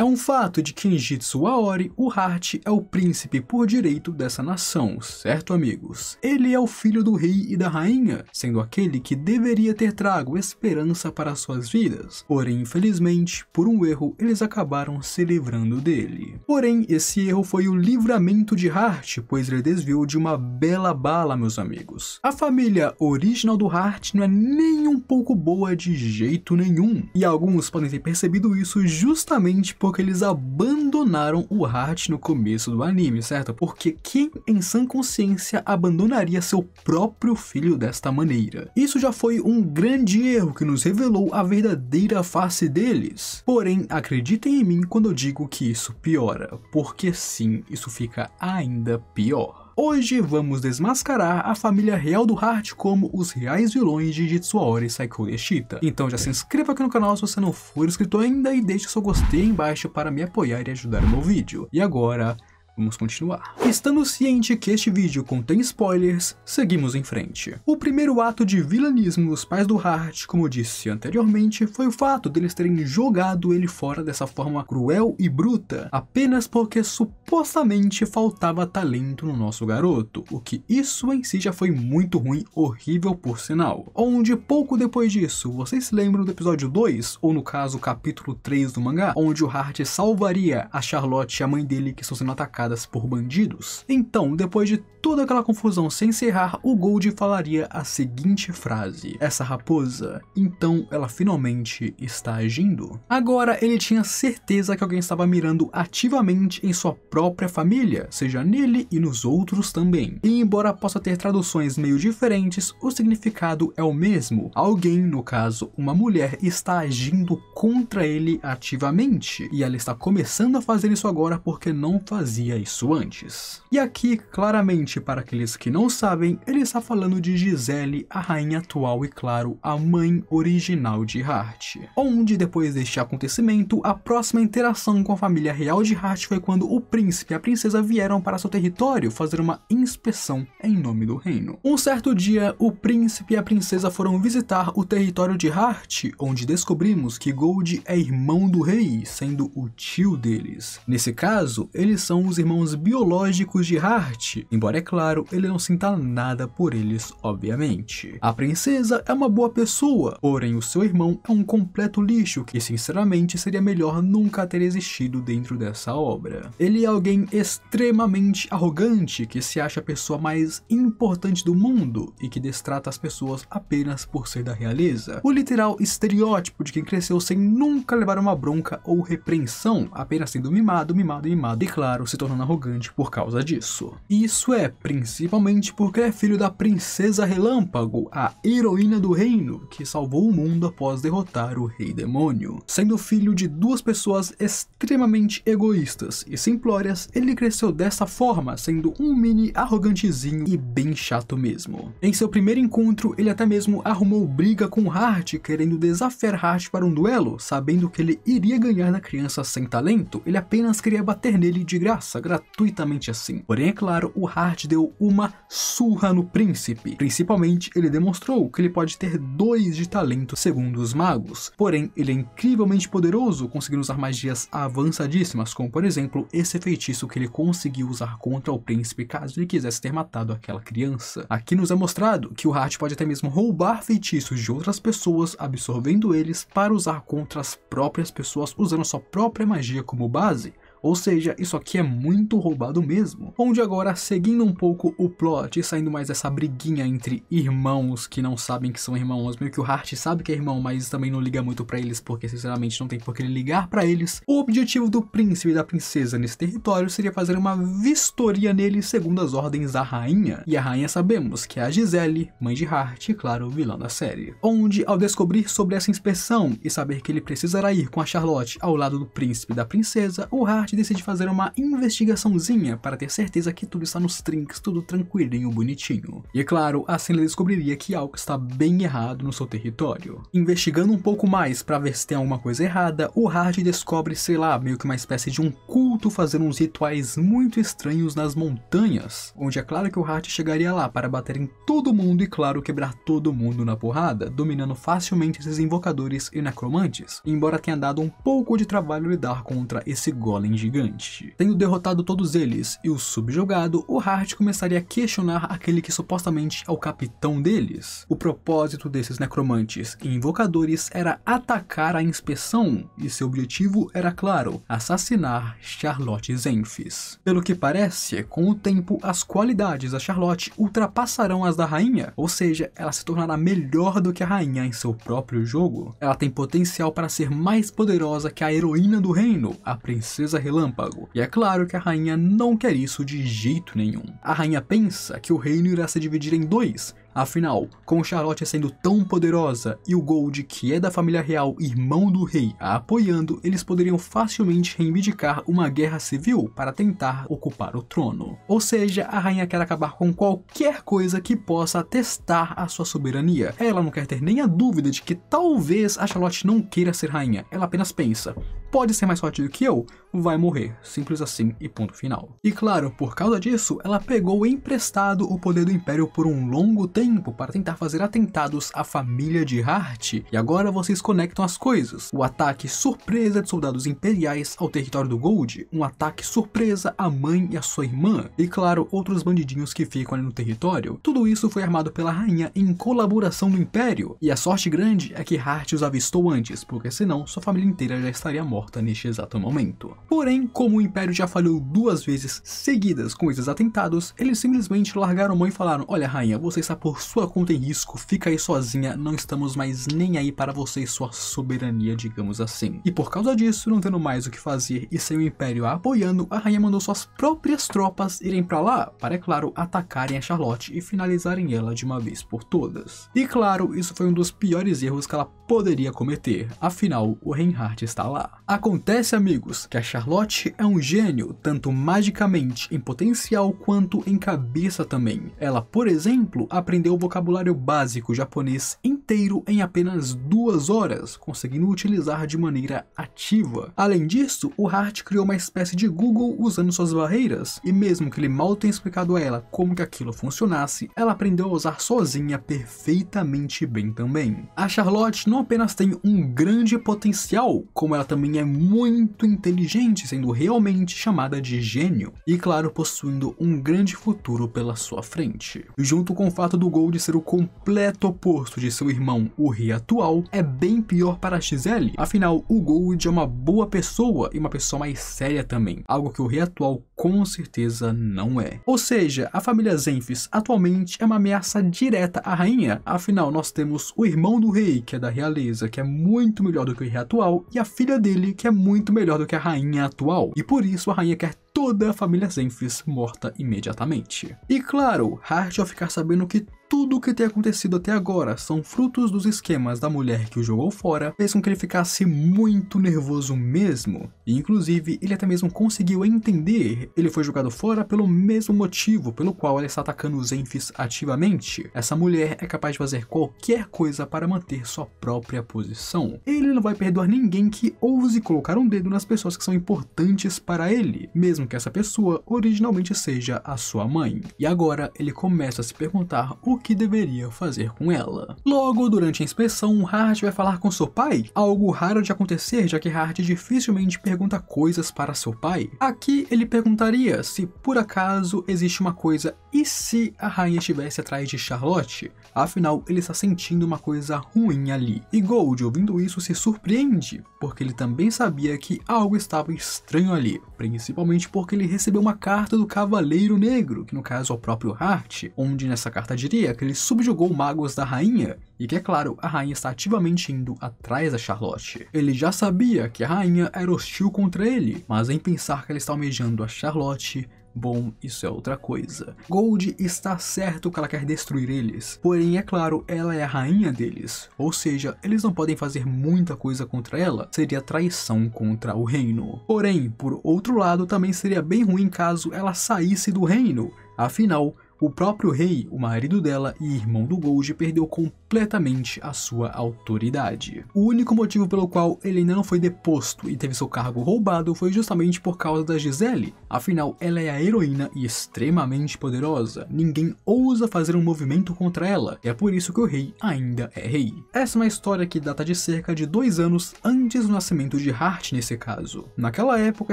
É um fato de que em Jitsu Aori, o Hart é o príncipe por direito dessa nação, certo amigos? Ele é o filho do rei e da rainha, sendo aquele que deveria ter trago esperança para suas vidas, porém infelizmente, por um erro, eles acabaram se livrando dele. Porém, esse erro foi o livramento de Hart, pois ele desviou de uma bela bala, meus amigos. A família original do Hart não é nem um pouco boa de jeito nenhum, e alguns podem ter percebido isso justamente por porque eles abandonaram o Hart no começo do anime, certo? Porque quem em sã consciência abandonaria seu próprio filho desta maneira? Isso já foi um grande erro que nos revelou a verdadeira face deles. Porém, acreditem em mim quando eu digo que isso piora, porque sim, isso fica ainda pior. Hoje vamos desmascarar a família real do Hart como os reais vilões de Jitsuori Saikou Shita. Então já se inscreva aqui no canal se você não for inscrito ainda e deixe seu gostei embaixo para me apoiar e ajudar no vídeo. E agora, vamos continuar. Estando ciente que este vídeo contém spoilers, seguimos em frente. O primeiro ato de vilanismo dos pais do Hart, como disse anteriormente, foi o fato deles terem jogado ele fora dessa forma cruel e bruta, apenas porque supostamente faltava talento no nosso garoto, o que isso em si já foi muito ruim, horrível por sinal. Onde pouco depois disso, vocês se lembram do episódio 2, ou no caso capítulo 3 do mangá, onde o Hart salvaria a Charlotte e a mãe dele que estão sendo atacadas por bandidos. Então, depois de toda aquela confusão se encerrar, o Gold falaria a seguinte frase: Essa raposa, então ela finalmente está agindo. Agora ele tinha certeza que alguém estava mirando ativamente em sua própria família, seja nele e nos outros também. E embora possa ter traduções meio diferentes, o significado é o mesmo. Alguém, no caso, uma mulher, está agindo contra ele ativamente, e ela está começando a fazer isso agora porque não fazia isso antes. E aqui, claramente, para aqueles que não sabem, ele está falando de Gisele, a rainha atual e, claro, a mãe original de Hart. Onde, depois deste acontecimento, a próxima interação com a família real de Hart foi quando o príncipe e a princesa vieram para seu território fazer uma inspeção em nome do reino. Um certo dia, o príncipe e a princesa foram visitar o território de Hart, onde descobrimos que Gold é irmão do rei, sendo o tio deles. Nesse caso, eles são os irmãos biológicos de Hart, embora é claro, ele não sinta nada por eles, obviamente. A princesa é uma boa pessoa, porém o seu irmão é um completo lixo que sinceramente seria melhor nunca ter existido dentro dessa obra. Ele é alguém extremamente arrogante que se acha a pessoa mais importante do mundo e que destrata as pessoas apenas por ser da realeza. O literal estereótipo de quem cresceu sem nunca levar uma bronca ou repreensão, apenas sendo mimado, mimado mimado, e claro, se tornando arrogante por causa disso. isso é principalmente porque é filho da Princesa Relâmpago, a heroína do reino, que salvou o mundo após derrotar o Rei Demônio. Sendo filho de duas pessoas extremamente egoístas e simplórias, ele cresceu dessa forma, sendo um mini arrogantezinho e bem chato mesmo. Em seu primeiro encontro, ele até mesmo arrumou briga com Hart, querendo desafiar Hart para um duelo, sabendo que ele iria ganhar na criança sem talento, ele apenas queria bater nele de graça, gratuitamente assim. Porém, é claro, o Hart deu uma surra no príncipe. Principalmente, ele demonstrou que ele pode ter dois de talento segundo os magos. Porém, ele é incrivelmente poderoso, conseguindo usar magias avançadíssimas, como por exemplo, esse feitiço que ele conseguiu usar contra o príncipe caso ele quisesse ter matado aquela criança. Aqui nos é mostrado que o Hart pode até mesmo roubar feitiços de outras pessoas, absorvendo eles para usar contra as próprias pessoas usando sua própria magia como base. Ou seja, isso aqui é muito roubado mesmo. Onde agora, seguindo um pouco o plot e saindo mais dessa briguinha entre irmãos que não sabem que são irmãos, meio que o Hart sabe que é irmão, mas também não liga muito para eles, porque sinceramente não tem por que ele ligar para eles. O objetivo do príncipe e da princesa nesse território seria fazer uma vistoria nele segundo as ordens da rainha. E a rainha sabemos que é a Gisele, mãe de Hart claro, vilã da série. Onde, ao descobrir sobre essa inspeção e saber que ele precisará ir com a Charlotte ao lado do príncipe e da princesa, o Hart decide fazer uma investigaçãozinha para ter certeza que tudo está nos trinques, tudo tranquilinho, bonitinho. E é claro, assim ele descobriria que algo está bem errado no seu território. Investigando um pouco mais para ver se tem alguma coisa errada, o Hard descobre, sei lá, meio que uma espécie de um culto fazendo uns rituais muito estranhos nas montanhas, onde é claro que o Hart chegaria lá para bater em todo mundo e claro quebrar todo mundo na porrada, dominando facilmente esses invocadores e necromantes, embora tenha dado um pouco de trabalho lidar contra esse golem gigante. Tendo derrotado todos eles e o subjugado, o Hart começaria a questionar aquele que supostamente é o capitão deles. O propósito desses necromantes e invocadores era atacar a inspeção, e seu objetivo era claro, assassinar Charlotte Zenfis. Pelo que parece, com o tempo as qualidades da Charlotte ultrapassarão as da rainha, ou seja, ela se tornará melhor do que a rainha em seu próprio jogo. Ela tem potencial para ser mais poderosa que a heroína do reino, a princesa relâmpago, e é claro que a rainha não quer isso de jeito nenhum. A rainha pensa que o reino irá se dividir em dois, Afinal, com Charlotte sendo tão poderosa e o Gold, que é da família real, irmão do rei, a apoiando, eles poderiam facilmente reivindicar uma guerra civil para tentar ocupar o trono. Ou seja, a rainha quer acabar com qualquer coisa que possa testar a sua soberania. Ela não quer ter nem a dúvida de que talvez a Charlotte não queira ser rainha, ela apenas pensa: pode ser mais forte do que eu, vai morrer, simples assim e ponto final. E claro, por causa disso, ela pegou emprestado o poder do Império por um longo tempo para tentar fazer atentados à família de Hart, e agora vocês conectam as coisas. O ataque surpresa de soldados imperiais ao território do Gold, um ataque surpresa à mãe e à sua irmã, e claro, outros bandidinhos que ficam ali no território. Tudo isso foi armado pela rainha em colaboração do Império, e a sorte grande é que Hart os avistou antes, porque senão sua família inteira já estaria morta morta neste exato momento. Porém, como o Império já falhou duas vezes seguidas com esses atentados, eles simplesmente largaram mão e falaram: Olha, rainha, você está por sua conta em risco, fica aí sozinha, não estamos mais nem aí para você e sua soberania, digamos assim. E por causa disso, não tendo mais o que fazer e sem o Império a apoiando, a rainha mandou suas próprias tropas irem para lá, para, é claro, atacarem a Charlotte e finalizarem ela de uma vez por todas. E claro, isso foi um dos piores erros que ela poderia cometer, afinal o Reinhardt está lá. Acontece, amigos, que a Charlotte é um gênio, tanto magicamente em potencial quanto em cabeça também. Ela, por exemplo, aprendeu o vocabulário básico japonês inteiro em apenas duas horas, conseguindo utilizar de maneira ativa. Além disso, o Hart criou uma espécie de Google usando suas barreiras, e mesmo que ele mal tenha explicado a ela como que aquilo funcionasse, ela aprendeu a usar sozinha perfeitamente bem também. A Charlotte não não apenas tem um grande potencial, como ela também é muito inteligente, sendo realmente chamada de gênio, e claro, possuindo um grande futuro pela sua frente. Junto com o fato do Gold ser o completo oposto de seu irmão, o Rei atual, é bem pior para XL, afinal, o Gold é uma boa pessoa e uma pessoa mais séria também, algo que o Rei atual com certeza não é. Ou seja, a família Zenfis atualmente é uma ameaça direta à rainha, afinal nós temos o irmão do rei, que é da realeza, que é muito melhor do que o rei atual, e a filha dele, que é muito melhor do que a rainha atual. E por isso a rainha quer toda a família Zenfis morta imediatamente. E claro, Hard ao ficar sabendo que tudo o que tem acontecido até agora são frutos dos esquemas da mulher que o jogou fora, fez com que ele ficasse muito nervoso mesmo. E, inclusive, ele até mesmo conseguiu entender. Ele foi jogado fora pelo mesmo motivo pelo qual ela está atacando os Enfis ativamente. Essa mulher é capaz de fazer qualquer coisa para manter sua própria posição. Ele não vai perdoar ninguém que ouse colocar um dedo nas pessoas que são importantes para ele, mesmo que essa pessoa originalmente seja a sua mãe. E agora ele começa a se perguntar o que deveria fazer com ela. Logo, durante a inspeção, Hart vai falar com seu pai, algo raro de acontecer já que Hart dificilmente pergunta coisas para seu pai. Aqui ele perguntaria se por acaso existe uma coisa e se a rainha estivesse atrás de Charlotte, afinal ele está sentindo uma coisa ruim ali. E Gold, ouvindo isso, se surpreende, porque ele também sabia que algo estava estranho ali, principalmente porque ele recebeu uma carta do Cavaleiro Negro, que no caso é o próprio Hart, onde nessa carta diria ideia que ele subjugou magos da rainha, e que é claro, a rainha está ativamente indo atrás da Charlotte. Ele já sabia que a rainha era hostil contra ele, mas em pensar que ela está almejando a Charlotte, Bom, isso é outra coisa. Gold está certo que ela quer destruir eles, porém, é claro, ela é a rainha deles, ou seja, eles não podem fazer muita coisa contra ela, seria traição contra o reino. Porém, por outro lado, também seria bem ruim caso ela saísse do reino, afinal, o próprio rei, o marido dela e irmão do Gold perdeu com completamente a sua autoridade. O único motivo pelo qual ele ainda não foi deposto e teve seu cargo roubado foi justamente por causa da Gisele, afinal ela é a heroína e extremamente poderosa, ninguém ousa fazer um movimento contra ela, e é por isso que o rei ainda é rei. Essa é uma história que data de cerca de dois anos antes do nascimento de Hart nesse caso. Naquela época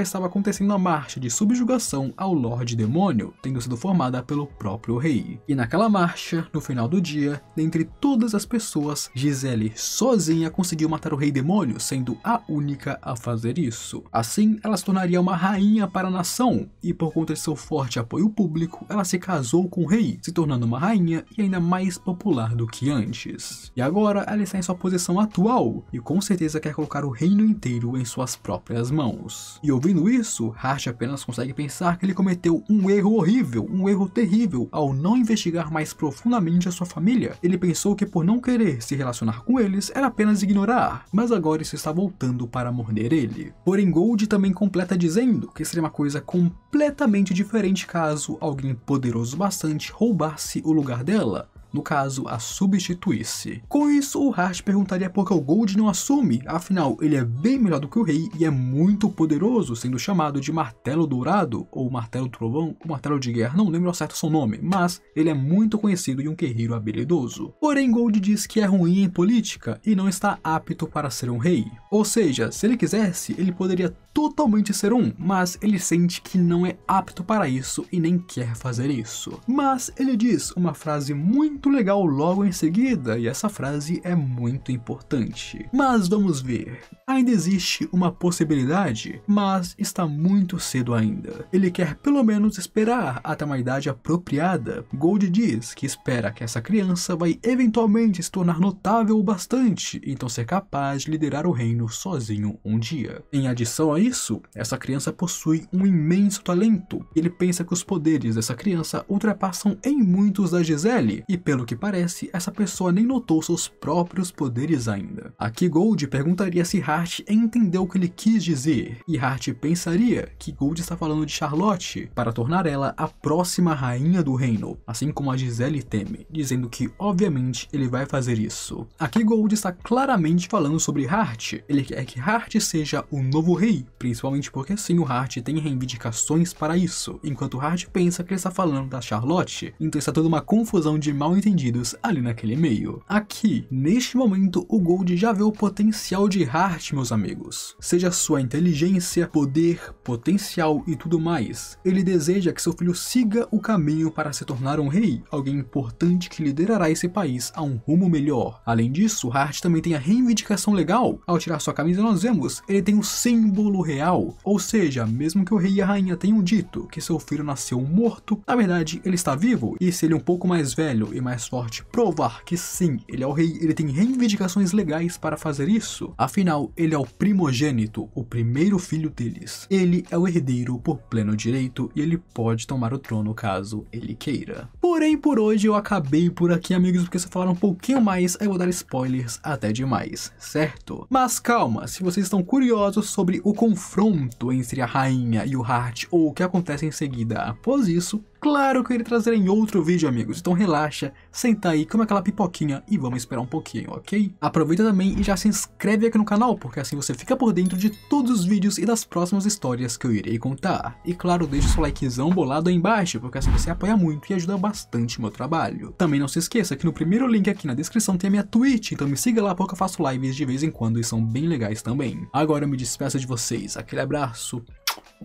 estava acontecendo a marcha de subjugação ao Lorde Demônio, tendo sido formada pelo próprio rei. E naquela marcha, no final do dia, dentre todas todas as pessoas, Gisele sozinha conseguiu matar o Rei Demônio, sendo a única a fazer isso. Assim, ela se tornaria uma rainha para a nação, e por conta de seu forte apoio público, ela se casou com o rei, se tornando uma rainha e ainda mais popular do que antes. E agora, ela está em sua posição atual, e com certeza quer colocar o reino inteiro em suas próprias mãos. E ouvindo isso, Hart apenas consegue pensar que ele cometeu um erro horrível, um erro terrível, ao não investigar mais profundamente a sua família. Ele pensou que por por não querer se relacionar com eles era apenas ignorar, mas agora isso está voltando para morder ele. Porém, Gold também completa dizendo que seria uma coisa completamente diferente caso alguém poderoso bastante roubasse o lugar dela, no caso, a substituísse. Com isso, o Hart perguntaria por que o Gold não assume, afinal, ele é bem melhor do que o rei e é muito poderoso, sendo chamado de Martelo Dourado, ou Martelo Trovão, ou Martelo de Guerra, não lembro ao certo seu nome, mas ele é muito conhecido e um guerreiro habilidoso. Porém, Gold diz que é ruim em política e não está apto para ser um rei. Ou seja, se ele quisesse, ele poderia totalmente ser um, mas ele sente que não é apto para isso e nem quer fazer isso. Mas ele diz uma frase muito legal logo em seguida, e essa frase é muito importante. Mas vamos ver. Ainda existe uma possibilidade, mas está muito cedo ainda. Ele quer pelo menos esperar até uma idade apropriada. Gold diz que espera que essa criança vai eventualmente se tornar notável o bastante, então ser capaz de liderar o reino sozinho um dia. Em adição a isso, essa criança possui um imenso talento. Ele pensa que os poderes dessa criança ultrapassam em muitos da Gisele, e pelo que parece, essa pessoa nem notou seus próprios poderes ainda. Aqui Gold perguntaria se Hart entendeu o que ele quis dizer, e Hart pensaria que Gold está falando de Charlotte para tornar ela a próxima rainha do reino, assim como a Gisele teme, dizendo que obviamente ele vai fazer isso. Aqui Gold está claramente falando sobre Hart, ele quer que Hart seja o novo rei, principalmente porque sim, o Hart tem reivindicações para isso, enquanto o Hart pensa que ele está falando da Charlotte, então está toda uma confusão de mal entendidos ali naquele meio. Aqui, neste momento, o Gold já vê o potencial de Hart, meus amigos. Seja sua inteligência, poder, potencial e tudo mais, ele deseja que seu filho siga o caminho para se tornar um rei, alguém importante que liderará esse país a um rumo melhor. Além disso, Hart também tem a reivindicação legal. Ao tirar sua camisa, nós vemos, ele tem o símbolo título real, ou seja, mesmo que o rei e a rainha tenham dito que seu filho nasceu morto, na verdade ele está vivo, e se ele é um pouco mais velho e mais forte provar que sim, ele é o rei, ele tem reivindicações legais para fazer isso, afinal ele é o primogênito, o primeiro filho deles. Ele é o herdeiro por pleno direito e ele pode tomar o trono caso ele queira. Porém, por hoje eu acabei por aqui, amigos, porque se eu falar um pouquinho mais, eu vou dar spoilers até demais, certo? Mas calma, se vocês estão curiosos sobre o confronto entre a rainha e o Hart ou o que acontece em seguida após isso, Claro que eu irei trazer em outro vídeo, amigos, então relaxa, senta aí, come aquela pipoquinha e vamos esperar um pouquinho, ok? Aproveita também e já se inscreve aqui no canal, porque assim você fica por dentro de todos os vídeos e das próximas histórias que eu irei contar. E claro, deixa o seu likezão bolado aí embaixo, porque assim você apoia muito e ajuda bastante o meu trabalho. Também não se esqueça que no primeiro link aqui na descrição tem a minha Twitch, então me siga lá porque eu faço lives de vez em quando e são bem legais também. Agora eu me despeço de vocês, aquele abraço,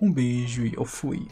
um beijo e eu fui.